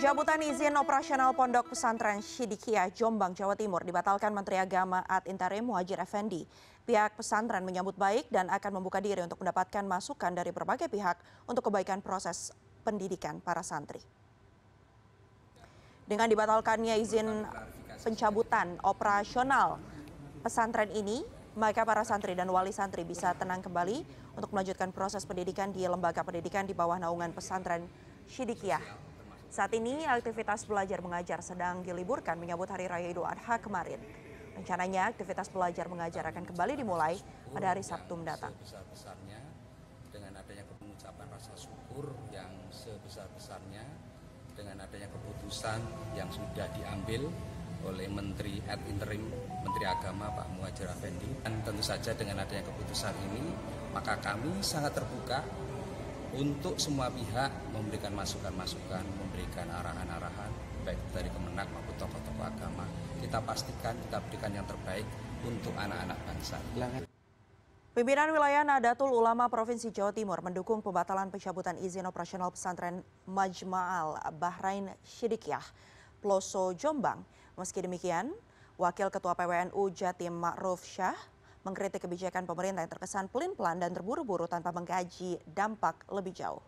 Pencabutan izin operasional Pondok Pesantren Syidikiah Jombang, Jawa Timur dibatalkan Menteri Agama Ad Interim Muhajir Effendi. Pihak pesantren menyambut baik dan akan membuka diri untuk mendapatkan masukan dari berbagai pihak untuk kebaikan proses pendidikan para santri. Dengan dibatalkannya izin pencabutan operasional pesantren ini, maka para santri dan wali santri bisa tenang kembali untuk melanjutkan proses pendidikan di lembaga pendidikan di bawah naungan pesantren Syidikiah saat ini aktivitas belajar mengajar sedang diliburkan menyambut Hari Raya Idul Adha kemarin. Rencananya aktivitas belajar mengajar akan kembali dimulai pada hari Sabtu mendatang. Sebesar-besarnya dengan adanya pengucapan rasa syukur yang sebesar-besarnya dengan adanya keputusan yang sudah diambil oleh Menteri Ad Interim Menteri Agama Pak Muhajir Effendi dan tentu saja dengan adanya keputusan ini maka kami sangat terbuka untuk semua pihak memberikan masukan-masukan, memberikan arahan-arahan baik dari Kemenak maupun tokoh-tokoh agama. Kita pastikan kita berikan yang terbaik untuk anak-anak bangsa. Pimpinan wilayah Nadatul Ulama Provinsi Jawa Timur mendukung pembatalan pencabutan izin operasional pesantren Majma'al Bahrain Syidikiyah, Ploso Jombang. Meski demikian, Wakil Ketua PWNU Jatim Ma'ruf Syah mengkritik kebijakan pemerintah yang terkesan pelin-pelan dan terburu-buru tanpa mengkaji dampak lebih jauh.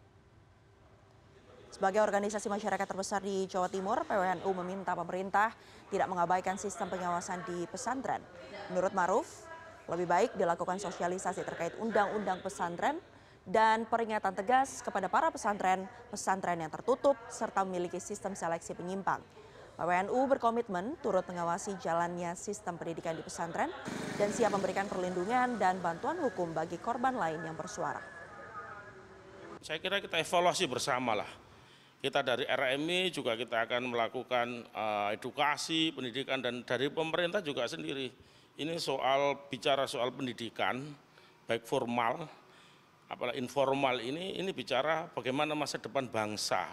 Sebagai organisasi masyarakat terbesar di Jawa Timur, PWNU meminta pemerintah tidak mengabaikan sistem pengawasan di pesantren. Menurut Maruf, lebih baik dilakukan sosialisasi terkait undang-undang pesantren dan peringatan tegas kepada para pesantren, pesantren yang tertutup, serta memiliki sistem seleksi penyimpang. PWNU berkomitmen turut mengawasi jalannya sistem pendidikan di pesantren dan siap memberikan perlindungan dan bantuan hukum bagi korban lain yang bersuara. Saya kira kita evaluasi bersama lah. Kita dari RMI juga kita akan melakukan uh, edukasi, pendidikan, dan dari pemerintah juga sendiri. Ini soal bicara soal pendidikan, baik formal, apalagi informal ini, ini bicara bagaimana masa depan bangsa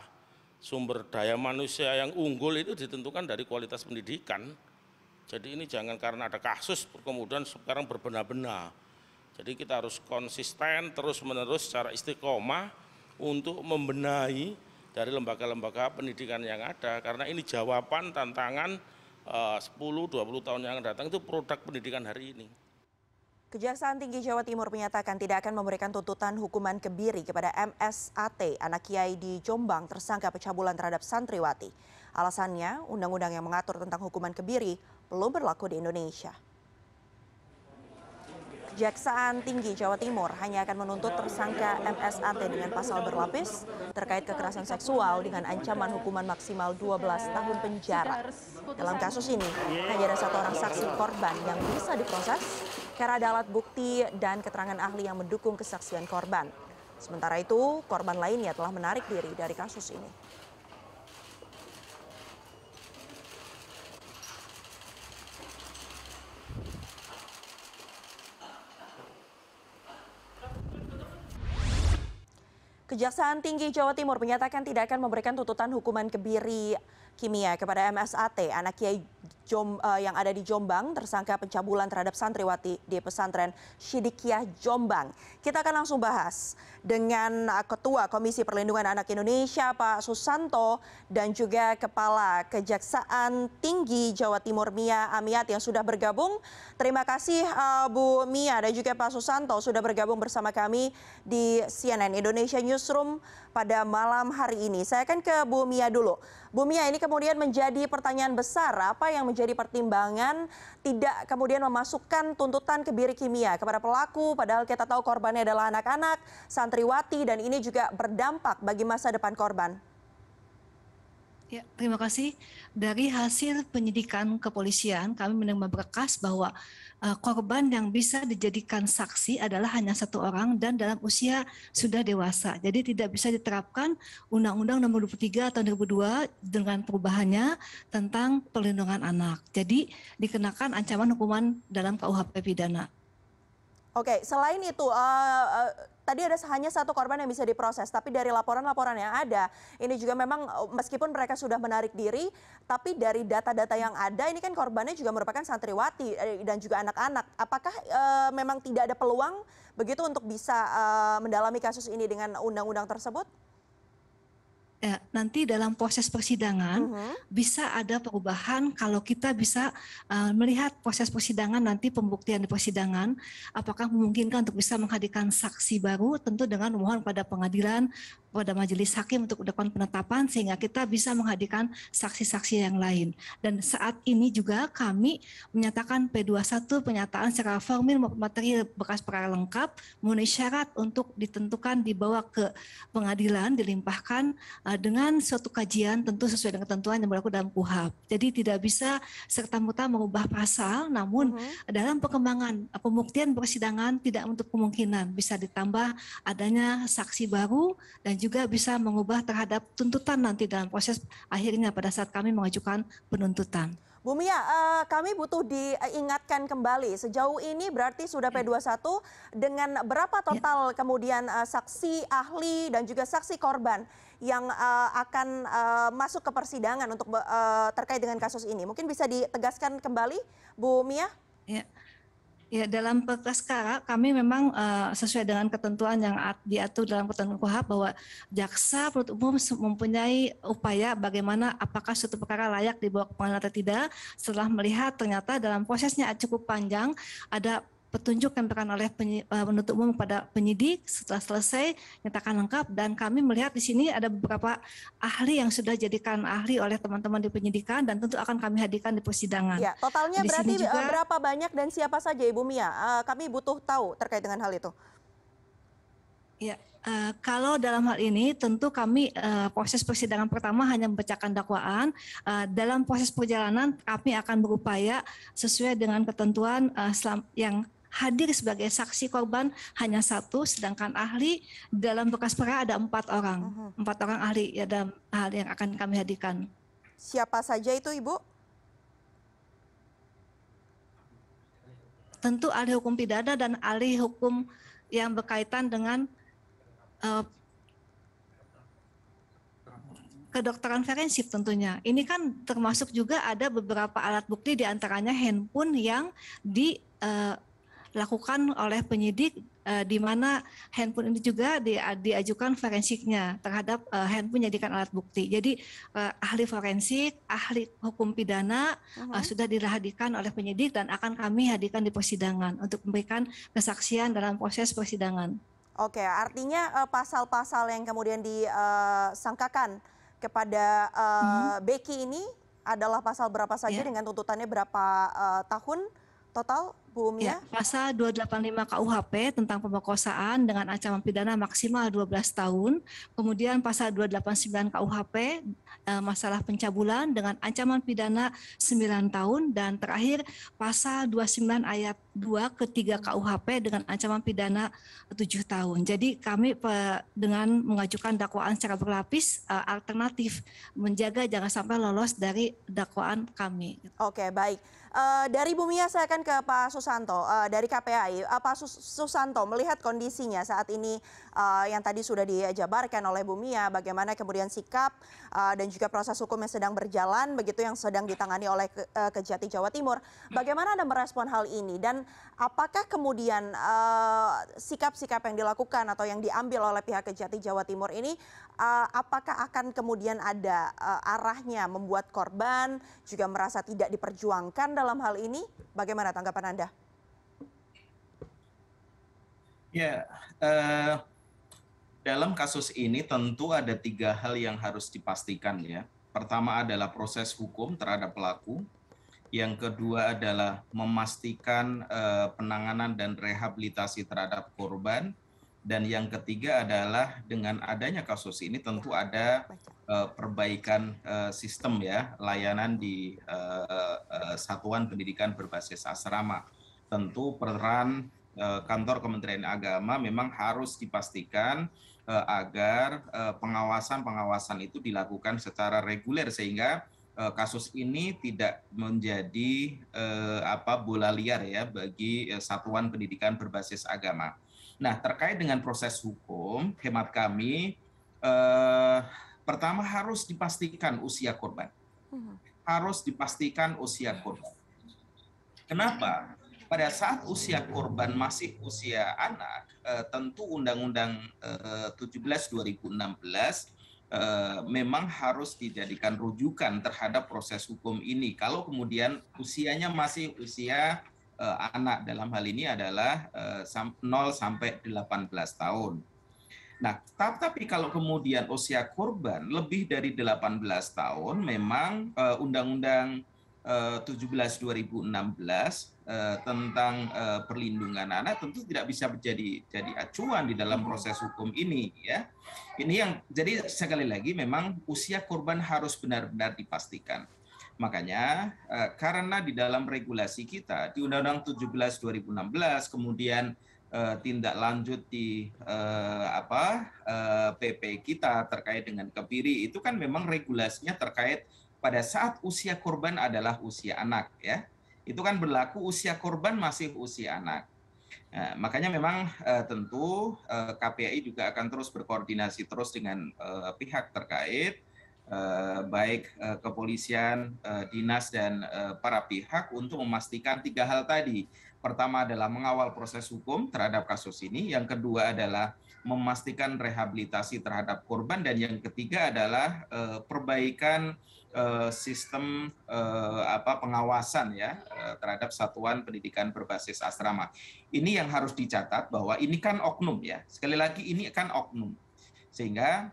sumber daya manusia yang unggul itu ditentukan dari kualitas pendidikan. Jadi ini jangan karena ada kasus kemudian sekarang berbenah-benah. Jadi kita harus konsisten terus-menerus secara istiqomah untuk membenahi dari lembaga-lembaga pendidikan yang ada karena ini jawaban tantangan 10 eh, 20 tahun yang akan datang itu produk pendidikan hari ini. Kejaksaan Tinggi Jawa Timur menyatakan tidak akan memberikan tuntutan hukuman kebiri kepada MSAT, anak kiai di Jombang tersangka pencabulan terhadap santriwati. Alasannya, undang-undang yang mengatur tentang hukuman kebiri belum berlaku di Indonesia. Kejaksaan Tinggi Jawa Timur hanya akan menuntut tersangka MSAT dengan pasal berlapis terkait kekerasan seksual dengan ancaman hukuman maksimal 12 tahun penjara. Dalam kasus ini, hanya ada satu orang saksi korban yang bisa diproses karena ada alat bukti dan keterangan ahli yang mendukung kesaksian korban. Sementara itu, korban lainnya telah menarik diri dari kasus ini. Kejaksaan Tinggi Jawa Timur menyatakan tidak akan memberikan tuntutan hukuman kebiri kimia kepada MSAT, anak kiai Jom, uh, yang ada di Jombang, tersangka pencabulan terhadap santriwati di pesantren Syidikiah Jombang. Kita akan langsung bahas dengan eh, Ketua Komisi Perlindungan Anak Indonesia, Pak Susanto, dan juga Kepala Kejaksaan Tinggi Jawa Timur, Mia Amiat, yang sudah bergabung. Terima kasih uh, Bu Mia dan juga Pak Susanto sudah bergabung bersama kami di CNN Indonesia Newsroom pada malam hari ini. Saya akan ke Bu Mia dulu. Bu Mia, ini kemudian menjadi pertanyaan besar, apa yang menjadi pertimbangan tidak kemudian memasukkan tuntutan kebiri kimia kepada pelaku, padahal kita tahu korbannya adalah anak-anak, santriwati, dan ini juga berdampak bagi masa depan korban? Ya, terima kasih. Dari hasil penyidikan kepolisian, kami menerima berkas bahwa eh, korban yang bisa dijadikan saksi adalah hanya satu orang dan dalam usia sudah dewasa. Jadi tidak bisa diterapkan Undang-Undang Nomor 23 tahun 2002 dengan perubahannya tentang perlindungan anak. Jadi dikenakan ancaman hukuman dalam KUHP pidana. Oke, selain itu uh, uh, tadi ada hanya satu korban yang bisa diproses, tapi dari laporan-laporan yang ada, ini juga memang eh, meskipun mereka sudah menarik diri, tapi dari data-data yang ada, ini kan korbannya juga merupakan santriwati dan juga anak-anak. Apakah uh, memang tidak ada peluang begitu untuk bisa uh, mendalami kasus ini dengan undang-undang tersebut? ya, nanti dalam proses persidangan uh mm-hmm. -huh. bisa ada perubahan kalau kita bisa uh, melihat proses persidangan nanti pembuktian di persidangan apakah memungkinkan untuk bisa menghadirkan saksi baru tentu dengan memohon pada pengadilan pada majelis hakim untuk melakukan penetapan sehingga kita bisa menghadirkan saksi-saksi yang lain dan saat ini juga kami menyatakan P21 penyataan secara formal maupun materi bekas perkara lengkap memenuhi syarat untuk ditentukan dibawa ke pengadilan dilimpahkan uh, Eh, dengan suatu kajian tentu sesuai dengan ketentuan yang berlaku dalam KUHAP. Jadi tidak bisa serta-merta mengubah pasal, namun uh-huh. dalam perkembangan eh, pembuktian persidangan tidak untuk kemungkinan bisa ditambah adanya saksi baru dan juga bisa mengubah terhadap tuntutan nanti dalam proses akhirnya pada saat kami mengajukan penuntutan. Bu Mia, eh, kami butuh diingatkan kembali. Sejauh ini berarti sudah iya. P21 dengan berapa iya. total kemudian saksi ahli dan juga saksi korban yang uh, akan uh, masuk ke persidangan untuk uh, terkait dengan kasus ini. Mungkin bisa ditegaskan kembali, Bu Mia? Ya. Ya, dalam perkara kami memang uh, sesuai dengan ketentuan yang diatur dalam ketentuan KUHP bahwa jaksa penuntut umum mempunyai upaya bagaimana apakah suatu perkara layak dibawa ke pengadilan atau tidak setelah melihat ternyata dalam prosesnya cukup panjang ada petunjuk yang diberikan oleh eh, penuntut umum kepada penyidik setelah selesai nyatakan lengkap dan kami melihat di sini ada beberapa ahli yang sudah jadikan ahli oleh teman-teman di penyidikan dan tentu akan kami hadirkan di persidangan. Ya, totalnya di berarti eh, juga, berapa banyak dan siapa saja Ibu Mia? Eh, kami butuh tahu terkait dengan hal itu. Ya, Uh, kalau dalam hal ini tentu kami uh, proses persidangan pertama hanya membacakan dakwaan. Uh, dalam proses perjalanan kami akan berupaya sesuai dengan ketentuan uh, yang hadir sebagai saksi korban hanya satu, sedangkan ahli dalam bekas perkara ada empat orang, empat orang ahli ya, dalam hal yang akan kami hadirkan. Siapa saja itu, Ibu? Tentu ahli hukum pidana dan ahli hukum yang berkaitan dengan uh, kedokteran forensik tentunya. Ini kan termasuk juga ada beberapa alat bukti diantaranya handphone yang di uh, dilakukan oleh penyidik uh, di mana handphone ini juga di, diajukan forensiknya terhadap uh, handphone jadikan alat bukti. Jadi uh, ahli forensik, ahli hukum pidana uh-huh. uh, sudah dihadirkan oleh penyidik dan akan kami hadirkan di persidangan untuk memberikan kesaksian dalam proses persidangan. Oke, artinya pasal-pasal uh, yang kemudian disangkakan kepada uh, hmm. Becky ini adalah pasal berapa saja yeah. dengan tuntutannya berapa uh, tahun total Bu Umia? Ya, ya, pasal 285 KUHP tentang pemerkosaan dengan ancaman pidana maksimal 12 tahun, kemudian pasal 289 KUHP eh, masalah pencabulan dengan ancaman pidana 9 tahun dan terakhir pasal 29 ayat 2 ketiga KUHP dengan ancaman pidana 7 tahun. Jadi kami dengan mengajukan dakwaan secara berlapis eh, alternatif menjaga jangan sampai lolos dari dakwaan kami. Oke, baik. Uh, dari Bumia ya, saya akan ke Pak Susanto uh, dari KPAI, uh, Pak Sus Susanto melihat kondisinya saat ini uh, yang tadi sudah dijabarkan oleh Bumia, bagaimana kemudian sikap uh, dan juga proses hukum yang sedang berjalan, begitu yang sedang ditangani oleh ke uh, Kejati Jawa Timur. Bagaimana Anda merespon hal ini dan apakah kemudian sikap-sikap uh, yang dilakukan atau yang diambil oleh pihak Kejati Jawa Timur ini, uh, apakah akan kemudian ada uh, arahnya membuat korban juga merasa tidak diperjuangkan dalam hal ini? Bagaimana tanggapan Anda? ya eh, dalam kasus ini tentu ada tiga hal yang harus dipastikan ya pertama adalah proses hukum terhadap pelaku yang kedua adalah memastikan eh, penanganan dan rehabilitasi terhadap korban dan yang ketiga adalah dengan adanya kasus ini tentu ada uh, perbaikan uh, sistem ya layanan di uh, uh, satuan pendidikan berbasis asrama tentu peran Eh, kantor Kementerian Agama memang harus dipastikan eh, agar eh, pengawasan-pengawasan itu dilakukan secara reguler sehingga kasus ini tidak menjadi apa bola liar ya bagi satuan pendidikan berbasis agama. Nah, terkait dengan proses hukum, hemat kami eh, pertama harus dipastikan usia korban. Hmm. Harus dipastikan usia korban. Kenapa? pada saat usia korban masih usia anak, eh, tentu Undang-Undang eh, 17 2016 eh, memang harus dijadikan rujukan terhadap proses hukum ini. Kalau kemudian usianya masih usia eh, anak dalam hal ini adalah 0 sampai 18 tahun. Nah, tapi kalau kemudian usia korban lebih dari 18 tahun, memang undang-undang 17 eh, 2016 eh, tentang eh, perlindungan anak tentu tidak bisa menjadi jadi acuan di dalam proses hukum ini ya. Ini yang jadi sekali lagi memang usia korban harus benar-benar dipastikan. Makanya karena di dalam regulasi kita di Undang-Undang 17 2016 kemudian tindak lanjut di apa eh, PP kita terkait dengan kebiri itu kan memang regulasinya terkait pada saat usia korban adalah usia anak ya. Itu kan berlaku usia korban masih usia anak. Nah, makanya memang eh, tentu eh, KPI juga akan terus berkoordinasi terus dengan eh, pihak terkait eh, baik eh, kepolisian, eh, dinas dan para pihak untuk memastikan tiga hal tadi. Pertama adalah mengawal proses hukum terhadap kasus ini, yang kedua adalah memastikan rehabilitasi terhadap korban dan yang ketiga adalah perbaikan Eh, sistem eh, apa pengawasan ya eh, terhadap satuan pendidikan berbasis asrama. Ini yang harus dicatat bahwa ini kan oknum ya. Sekali lagi ini kan oknum. Sehingga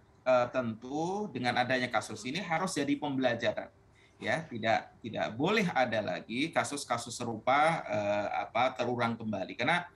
tentu dengan adanya kasus ini harus jadi pembelajaran ya tidak tidak boleh ada lagi kasus-kasus serupa eh, apa terulang kembali karena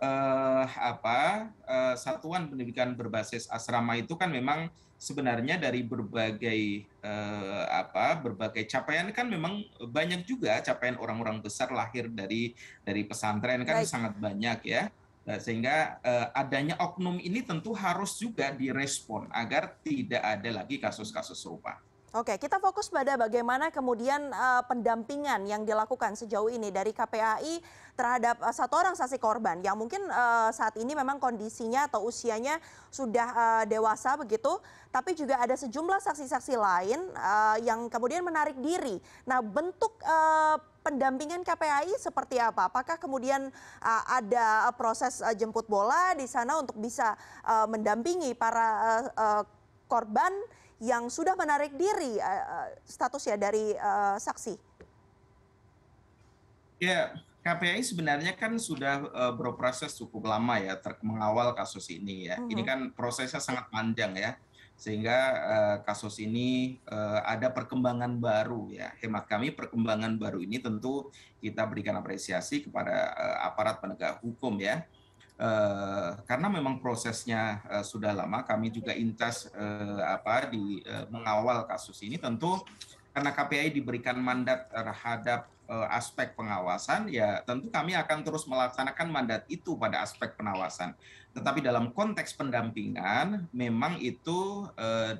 eh, apa eh, satuan pendidikan berbasis asrama itu kan memang sebenarnya dari berbagai eh, apa berbagai capaian kan memang banyak juga capaian orang-orang besar lahir dari dari pesantren kan Baik. sangat banyak ya eh, sehingga eh, adanya oknum ini tentu harus juga direspon agar tidak ada lagi kasus-kasus serupa oke kita fokus pada bagaimana kemudian eh, pendampingan yang dilakukan sejauh ini dari kpai terhadap eh, satu orang saksi korban yang mungkin eh, saat ini memang kondisinya atau usianya sudah dewasa begitu tapi juga ada sejumlah saksi-saksi lain yang kemudian menarik diri nah bentuk pendampingan KPAI seperti apa? Apakah kemudian uh, ada proses uh, jemput bola di sana untuk bisa uh, mendampingi para uh, uh, korban yang sudah menarik diri uh, statusnya dari uh, saksi? Ya, KPI sebenarnya kan sudah uh, berproses cukup lama ya mengawal kasus ini ya. Mm -hmm. Ini kan prosesnya sangat panjang ya. Sehingga uh, kasus ini uh, ada perkembangan baru ya. Hemat kami perkembangan baru ini tentu kita berikan apresiasi kepada uh, aparat penegak hukum ya Eh, karena memang prosesnya uh, sudah lama, kami juga intas uh, eh, apa di mengawal kasus ini. Tentu karena KPI diberikan mandat terhadap aspek pengawasan, ya tentu kami akan terus melaksanakan mandat itu pada aspek pengawasan. Tetapi dalam konteks pendampingan, memang itu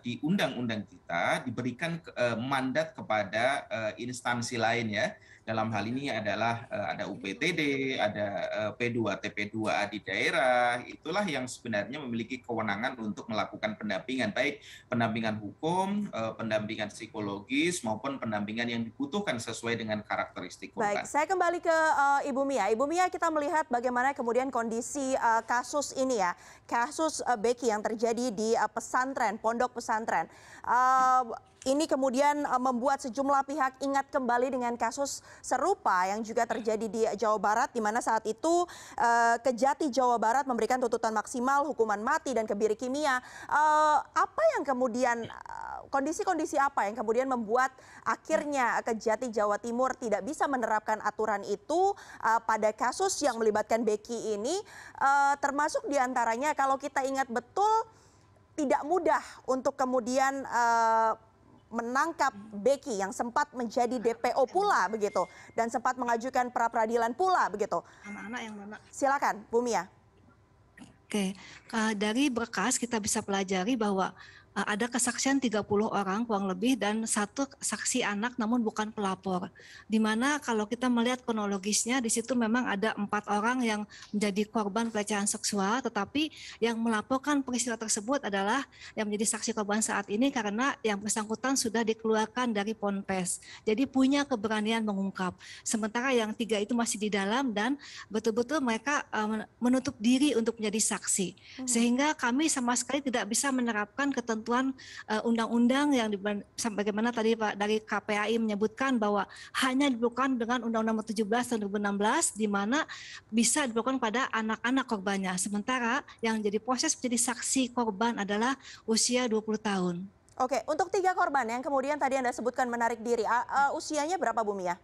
di undang-undang kita diberikan mandat kepada instansi lain ya dalam hal ini adalah eh, ada UPTD, ada eh, P2TP2A di daerah, itulah yang sebenarnya memiliki kewenangan untuk melakukan pendampingan baik pendampingan hukum, eh, pendampingan psikologis maupun pendampingan yang dibutuhkan sesuai dengan karakteristik korban. Baik, saya kembali ke uh, Ibu Mia. Ibu Mia kita melihat bagaimana kemudian kondisi uh, kasus ini ya, kasus uh, Becky yang terjadi di uh, pesantren, pondok pesantren. Uh, ini kemudian eh, membuat sejumlah pihak ingat kembali dengan kasus serupa yang juga terjadi di Jawa Barat di mana saat itu eh, Kejati Jawa Barat memberikan tuntutan maksimal hukuman mati dan kebiri kimia. Eh, apa yang kemudian kondisi-kondisi apa yang kemudian membuat akhirnya Kejati Jawa Timur tidak bisa menerapkan aturan itu pada kasus yang melibatkan Beki ini termasuk diantaranya kalau kita ingat betul tidak mudah untuk kemudian uh, menangkap Becky yang sempat menjadi DPO pula begitu dan sempat mengajukan pra peradilan pula begitu. Anak-anak yang mana? Silakan, Bumia. Oke, eh, dari berkas kita bisa pelajari bahwa Eh, ada kesaksian 30 orang kurang lebih dan satu saksi anak namun bukan pelapor. Di mana kalau kita melihat kronologisnya di situ memang ada empat orang yang menjadi korban pelecehan seksual tetapi yang melaporkan peristiwa tersebut adalah yang menjadi saksi korban saat ini karena yang bersangkutan sudah dikeluarkan dari Ponpes. Jadi punya keberanian mengungkap. Sementara yang tiga itu masih di dalam dan betul-betul mereka eh, menutup diri untuk menjadi saksi. Hmm. Sehingga kami sama sekali tidak bisa menerapkan ketentuan ketentuan eh, undang-undang yang di, bagaimana tadi Pak dari KPAI menyebutkan bahwa hanya diperlukan dengan Undang-Undang 17 tahun 2016 di mana bisa diperlukan pada anak-anak korbannya. Sementara yang jadi proses menjadi saksi korban adalah usia 20 tahun. Oke, untuk tiga korban yang kemudian tadi Anda sebutkan menarik diri, uh, uh, usianya berapa bumi ya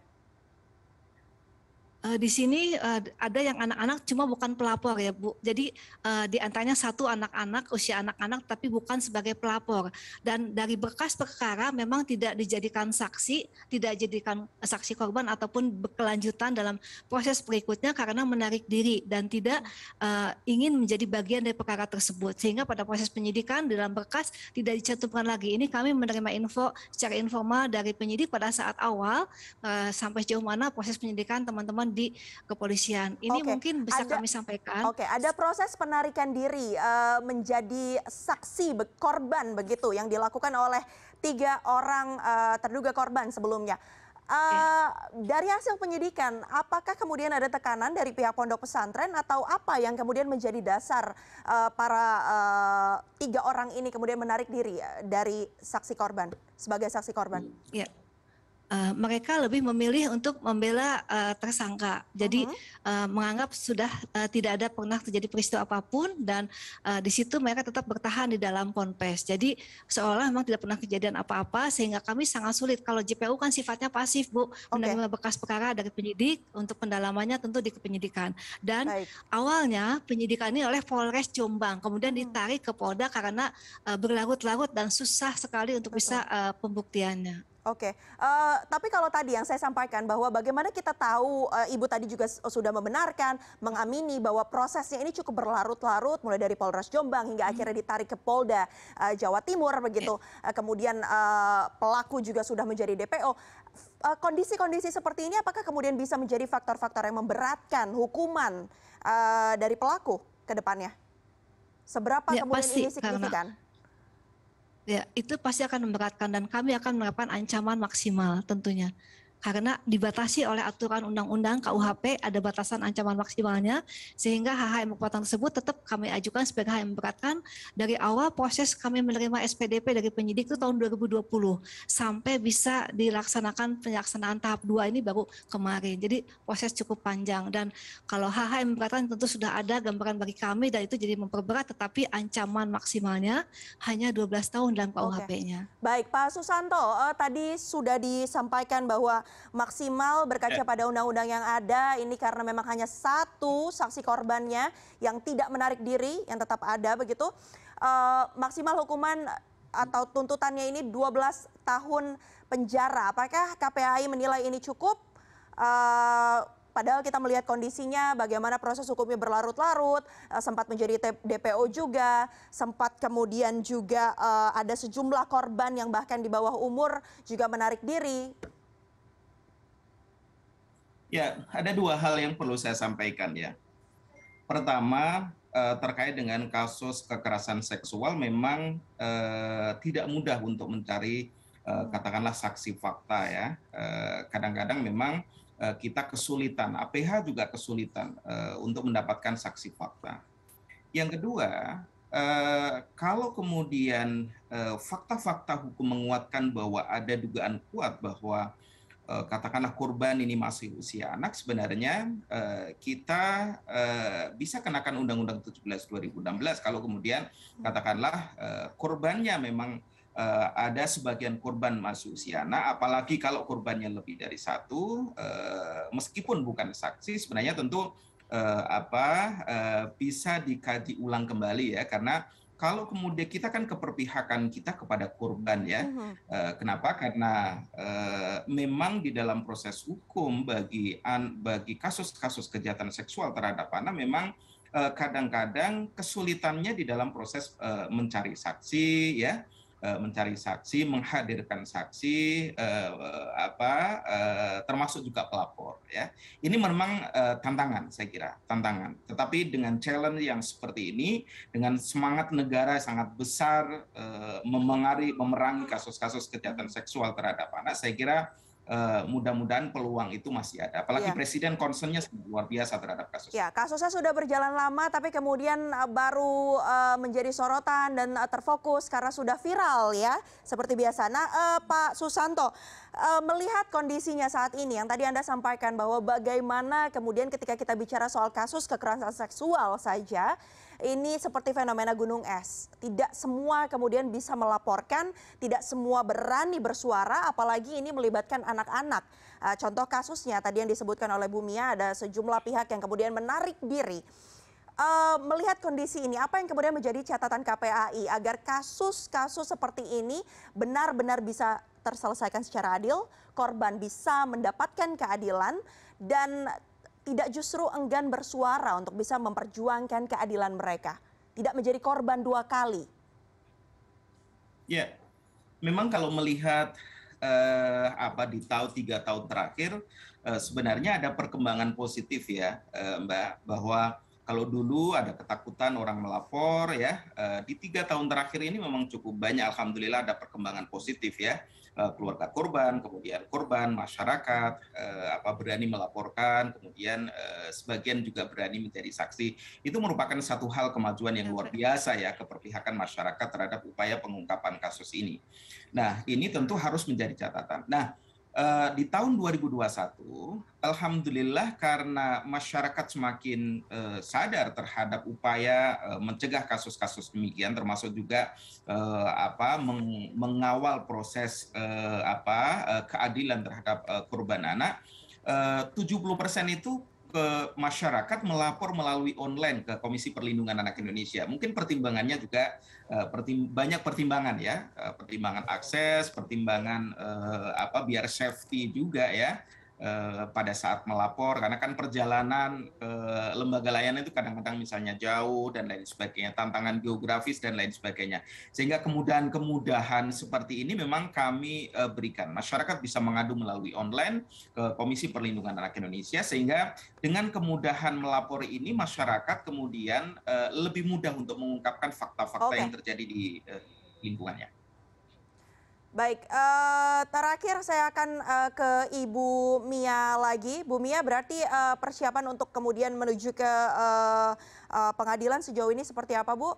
uh, di sini uh, ada yang anak-anak cuma bukan pelapor ya Bu. Jadi uh, di antaranya satu anak-anak usia anak-anak tapi bukan sebagai pelapor dan dari berkas perkara memang tidak dijadikan saksi, tidak dijadikan saksi korban ataupun berkelanjutan dalam proses berikutnya karena menarik diri dan tidak uh, ingin menjadi bagian dari perkara tersebut. Sehingga pada proses penyidikan dalam berkas tidak dicantumkan lagi. Ini kami menerima info secara informal dari penyidik pada saat awal uh, sampai sejauh mana proses penyidikan teman-teman di kepolisian. Ini okay. mungkin bisa ada, kami sampaikan. Oke, okay. ada proses penarikan diri uh, menjadi saksi korban begitu yang dilakukan oleh tiga orang uh, terduga korban sebelumnya. Uh, dari hasil penyidikan, apakah kemudian ada tekanan dari pihak pondok pesantren atau apa yang kemudian menjadi dasar uh, para uh, tiga orang ini kemudian menarik diri dari saksi korban sebagai saksi korban? Ya, uh, mereka lebih memilih untuk membela uh, tersangka. Jadi uh -huh. uh, menganggap sudah uh, tidak ada pernah terjadi peristiwa apapun dan uh, di situ mereka tetap bertahan di dalam ponpes. Jadi seolah memang tidak pernah kejadian apa-apa sehingga kami sangat sulit kalau JPU kan sifatnya pasif, Bu, okay. bekas perkara dari penyidik untuk pendalamannya tentu di kepenyidikan. Dan Baik. awalnya penyidikan ini oleh Polres Jombang, kemudian mhm. ditarik ke Polda karena uh, berlarut-larut dan susah sekali untuk Betul. bisa uh, pembuktiannya. Oke, uh, tapi kalau tadi yang saya sampaikan bahwa bagaimana kita tahu uh, ibu tadi juga sudah membenarkan, mengamini bahwa prosesnya ini cukup berlarut-larut, mulai dari Polres Jombang hingga hmm. akhirnya ditarik ke Polda uh, Jawa Timur begitu, uh, kemudian uh, pelaku juga sudah menjadi DPO. Kondisi-kondisi uh, seperti ini apakah kemudian bisa menjadi faktor-faktor yang memberatkan hukuman uh, dari pelaku ke depannya? Seberapa ya, kemudian pasti, ini signifikan? Karena Ya, itu pasti akan memberatkan dan kami akan menerapkan ancaman maksimal tentunya karena dibatasi oleh aturan undang-undang KUHP ada batasan ancaman maksimalnya sehingga hak kekuatan tersebut tetap kami ajukan sebagai hak yang memberatkan dari awal proses kami menerima SPDP dari penyidik itu tahun 2020 sampai bisa dilaksanakan penyaksanaan tahap 2 ini baru kemarin. Jadi proses cukup panjang dan kalau hak yang memberatkan tentu sudah ada gambaran bagi kami dan itu jadi memperberat tetapi ancaman maksimalnya hanya 12 tahun dalam KUHP-nya. Baik, Pak Susanto, eh, tadi sudah disampaikan bahwa maksimal berkaca eh. pada undang-undang yang ada ini karena memang hanya satu saksi korbannya yang tidak menarik diri yang tetap ada begitu uh, maksimal hukuman atau tuntutannya ini 12 tahun penjara. Apakah KPAI menilai ini cukup? Uh, padahal kita melihat kondisinya, bagaimana proses hukumnya berlarut-larut, sempat menjadi DPO juga, sempat kemudian juga ada sejumlah korban yang bahkan di bawah umur juga menarik diri. Ya, ada dua hal yang perlu saya sampaikan ya. Pertama, eh, terkait dengan kasus kekerasan seksual memang eh, tidak mudah untuk mencari eh, katakanlah saksi fakta ya. Kadang-kadang memang kita kesulitan, APH juga kesulitan untuk mendapatkan saksi fakta. Yang kedua, kalau kemudian fakta-fakta hukum menguatkan bahwa ada dugaan kuat bahwa Eh, katakanlah korban ini masih usia anak sebenarnya eh, kita eh, bisa kenakan Undang-Undang 17 2016 kalau kemudian katakanlah korbannya memang ada sebagian korban masih usia anak apalagi kalau korbannya lebih dari satu meskipun bukan saksi sebenarnya tentu apa bisa dikaji ulang kembali ya karena kalau kemudian kita kan keperpihakan kita kepada korban ya. Uh-huh. e, kenapa? Karena e, memang di dalam proses hukum bagi an, bagi kasus-kasus kejahatan seksual terhadap anak memang eh, kadang-kadang kesulitannya di dalam proses mencari saksi ya Eh, mencari saksi, menghadirkan saksi, eh, apa, eh, termasuk juga pelapor. Ya, ini memang tantangan, saya kira, tantangan. Tetapi dengan challenge yang seperti ini, dengan semangat negara sangat besar memengari, memerangi kasus-kasus kejahatan seksual terhadap anak, saya kira Eh, mudah-mudahan peluang itu masih ada. Apalagi ya. presiden concernnya luar biasa terhadap kasus. Ya, kasusnya sudah berjalan lama, tapi kemudian eh, baru eh, menjadi sorotan dan terfokus karena sudah viral ya, seperti biasa. Nah, Pak Susanto, melihat kondisinya saat ini, yang tadi Anda sampaikan bahwa bagaimana kemudian ketika kita bicara soal kasus kekerasan seksual saja, ini seperti fenomena gunung es. Tidak semua kemudian bisa melaporkan, tidak semua berani bersuara, apalagi ini melibatkan anak-anak. Eh, contoh kasusnya tadi yang disebutkan oleh Bumia ada sejumlah pihak yang kemudian menarik diri. Eh, melihat kondisi ini, apa yang kemudian menjadi catatan KPAI agar kasus-kasus seperti ini benar-benar bisa terselesaikan secara adil, korban bisa mendapatkan keadilan, dan tidak justru enggan bersuara untuk bisa memperjuangkan keadilan mereka, tidak menjadi korban dua kali. Ya, memang kalau melihat eh, apa di tahun tiga tahun terakhir eh, sebenarnya ada perkembangan positif ya eh, Mbak bahwa kalau dulu ada ketakutan orang melapor ya eh, di tiga tahun terakhir ini memang cukup banyak Alhamdulillah ada perkembangan positif ya Eh, keluarga korban, kemudian korban, masyarakat, eh, apa berani melaporkan, kemudian eh, sebagian juga berani menjadi saksi. Itu merupakan satu hal kemajuan yang luar biasa ya keperpihakan masyarakat terhadap upaya pengungkapan kasus ini. Nah, ini tentu harus menjadi catatan. Nah, Eh, di tahun 2021, alhamdulillah karena masyarakat semakin uh, sadar terhadap upaya uh, mencegah kasus-kasus demikian, termasuk juga uh, apa meng mengawal proses uh, apa uh, keadilan terhadap uh, korban anak. Uh, 70% itu ke masyarakat melapor melalui online ke Komisi Perlindungan Anak Indonesia. Mungkin pertimbangannya juga eh, banyak pertimbangan ya, eh, pertimbangan akses, pertimbangan eh, apa biar safety juga ya. Eh, pada saat melapor karena kan perjalanan ke eh, lembaga layanan itu kadang-kadang misalnya jauh dan lain sebagainya, tantangan geografis dan lain sebagainya. Sehingga kemudahan-kemudahan seperti ini memang kami eh, berikan. Masyarakat bisa mengadu melalui online ke Komisi Perlindungan Anak Indonesia sehingga dengan kemudahan melapor ini masyarakat kemudian lebih mudah untuk mengungkapkan fakta-fakta okay. yang terjadi di lingkungannya. Baik, uh, terakhir saya akan uh, ke Ibu Mia lagi. Bu Mia, berarti uh, persiapan untuk kemudian menuju ke uh, uh, pengadilan sejauh ini seperti apa, Bu?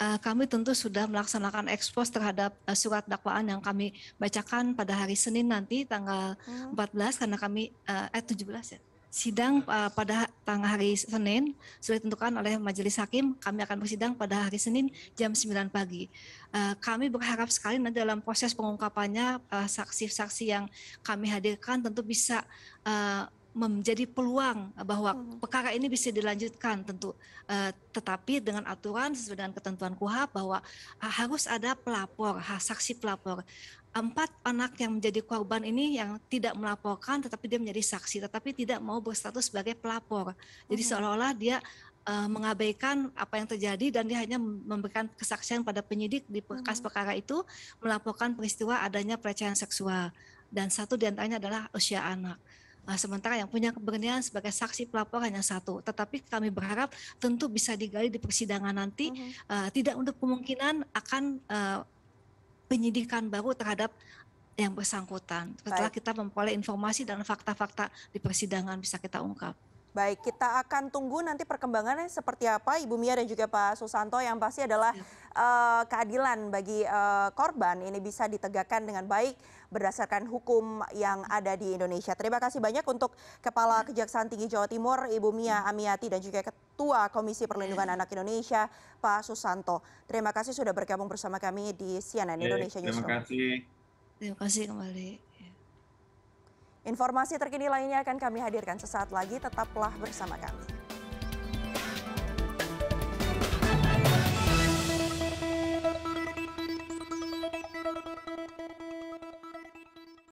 Kami tentu sudah melaksanakan ekspos terhadap surat dakwaan yang kami bacakan pada hari Senin nanti tanggal 14 hmm. karena kami eh 17 ya sidang uh, pada tanggal hari Senin sudah ditentukan oleh majelis hakim kami akan bersidang pada hari Senin jam 9 pagi. Uh, kami berharap sekali nanti dalam proses pengungkapannya eh, saksi-saksi uh, yang kami hadirkan tentu bisa uh, menjadi peluang bahwa hmm. perkara ini bisa dilanjutkan tentu uh, tetapi dengan aturan sesuai dengan ketentuan Kuhap bahwa harus ada pelapor, saksi pelapor empat anak yang menjadi korban ini yang tidak melaporkan tetapi dia menjadi saksi tetapi tidak mau berstatus sebagai pelapor. Jadi -huh. Oh. seolah-olah dia uh, mengabaikan apa yang terjadi dan dia hanya memberikan kesaksian pada penyidik di bekas hmm. perkara itu melaporkan peristiwa adanya pelecehan seksual dan satu diantaranya adalah usia anak. Nah, sementara yang punya keberanian sebagai saksi pelapor hanya satu. Tetapi kami berharap tentu bisa digali di persidangan nanti. Uh -huh. uh, tidak untuk kemungkinan akan uh, penyidikan baru terhadap yang bersangkutan setelah Baik. kita memperoleh informasi dan fakta-fakta di persidangan bisa kita ungkap. Baik, kita akan tunggu nanti perkembangannya seperti apa Ibu Mia dan juga Pak Susanto yang pasti adalah ya uh, keadilan bagi uh, korban ini bisa ditegakkan dengan baik berdasarkan hukum yang ada di Indonesia. Terima kasih banyak untuk Kepala Kejaksaan Tinggi Jawa Timur Ibu Mia Amiati dan juga Ketua Komisi Perlindungan Anak Indonesia Pak Susanto. Terima kasih sudah bergabung bersama kami di CNN Indonesia Newsroom. Terima kasih. Terima kasih kembali. Informasi terkini lainnya akan kami hadirkan sesaat lagi. Tetaplah bersama kami.